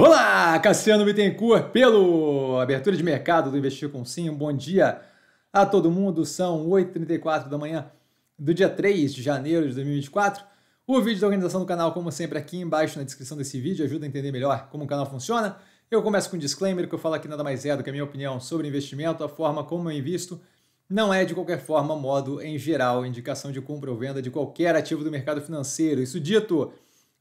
Olá, Cassiano Bittencourt, pelo Abertura de Mercado do Investir com Sim. Um bom dia a todo mundo. São 8h34 da manhã do dia 3 de janeiro de 2024. O vídeo da organização do canal, como sempre, aqui embaixo na descrição desse vídeo, ajuda a entender melhor como o canal funciona. Eu começo com um disclaimer que eu falo aqui nada mais é do que a minha opinião sobre investimento, a forma como eu invisto não é de qualquer forma, modo em geral, indicação de compra ou venda de qualquer ativo do mercado financeiro. Isso dito,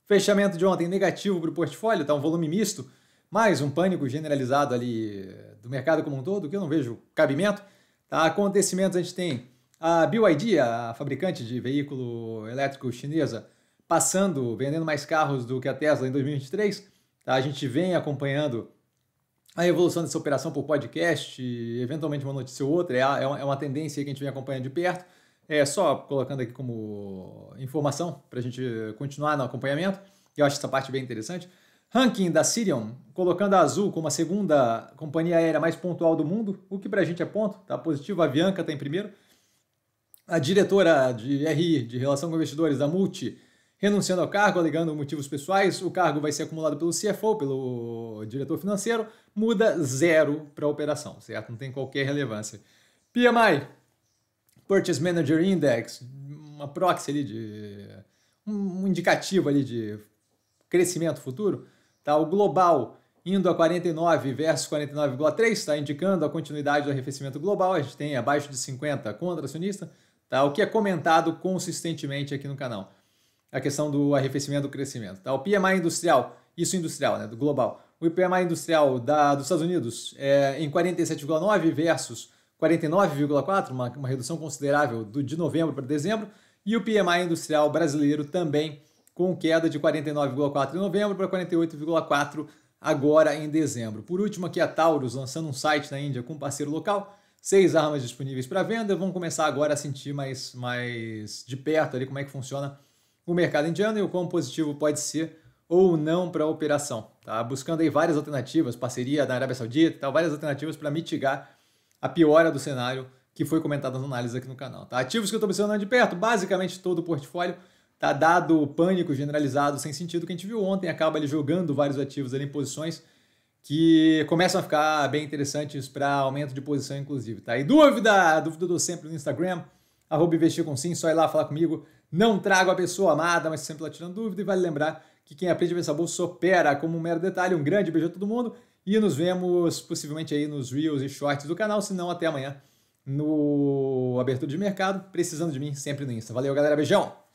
Fechamento de ontem negativo para o portfólio, tá um volume misto, mais um pânico generalizado ali eh, do mercado como um todo, que eu não vejo cabimento. Tá? Acontecimentos a gente tem a BYD, a fabricante de veículo elétrico chinesa, passando, vendendo mais carros do que a Tesla em 2023. Tá? A gente vem acompanhando a evolução dessa operação por podcast, eventualmente uma notícia ou outra, é, é, é uma tendência que a gente vem acompanhando de perto. É, só colocando aqui como informação para a gente continuar no acompanhamento, eu acho essa parte bem interessante. Ranking da Sirion, colocando a Azul como a segunda companhia aérea mais pontual do mundo, o que para a gente é ponto, tá positivo. A Avianca está em primeiro. A diretora de RI, de Relação com Investidores, da Multi, renunciando ao cargo, alegando motivos pessoais. O cargo vai ser acumulado pelo CFO, pelo diretor financeiro. Muda zero para a operação, certo? Não tem qualquer relevância. PMI, Purchase Manager Index, uma proxy ali de um indicativo ali de crescimento futuro, tá? O global indo a 49 versus 49,3 está indicando a continuidade do arrefecimento global. A gente tem abaixo de 50 contra acionista, tá? O que é comentado consistentemente aqui no canal. A questão do arrefecimento do crescimento, tá? O PMI industrial, isso industrial, né, do global. O mais industrial da, dos Estados Unidos é em 47,9 versus 49,4, uma, uma redução considerável do, de novembro para dezembro, e o PMI industrial brasileiro também com queda de 49,4 em novembro para 48,4 agora em dezembro. Por último, aqui a Taurus lançando um site na Índia com um parceiro local, seis armas disponíveis para venda, vão começar agora a sentir mais, mais de perto ali como é que funciona o mercado indiano e o quão positivo pode ser ou não para a operação. Tá buscando aí várias alternativas, parceria da Arábia Saudita, tal, várias alternativas para mitigar a piora do cenário que foi comentada nas análises aqui no canal. Tá? Ativos que eu estou observando de perto, basicamente todo o portfólio tá dado o pânico generalizado sem sentido que a gente viu ontem, acaba ele jogando vários ativos ali em posições que começam a ficar bem interessantes para aumento de posição, inclusive. Tá? E dúvida, dúvida do sempre no Instagram, arroba investir com sim, só ir lá falar comigo. Não trago a pessoa amada, mas sempre lá tirando dúvida. E vale lembrar que quem aprende a pensar bolsa opera como um mero detalhe. Um grande beijo a todo mundo e nos vemos possivelmente aí nos Reels e Shorts do canal, se não até amanhã no Abertura de Mercado. Precisando de mim sempre no Insta. Valeu, galera. Beijão!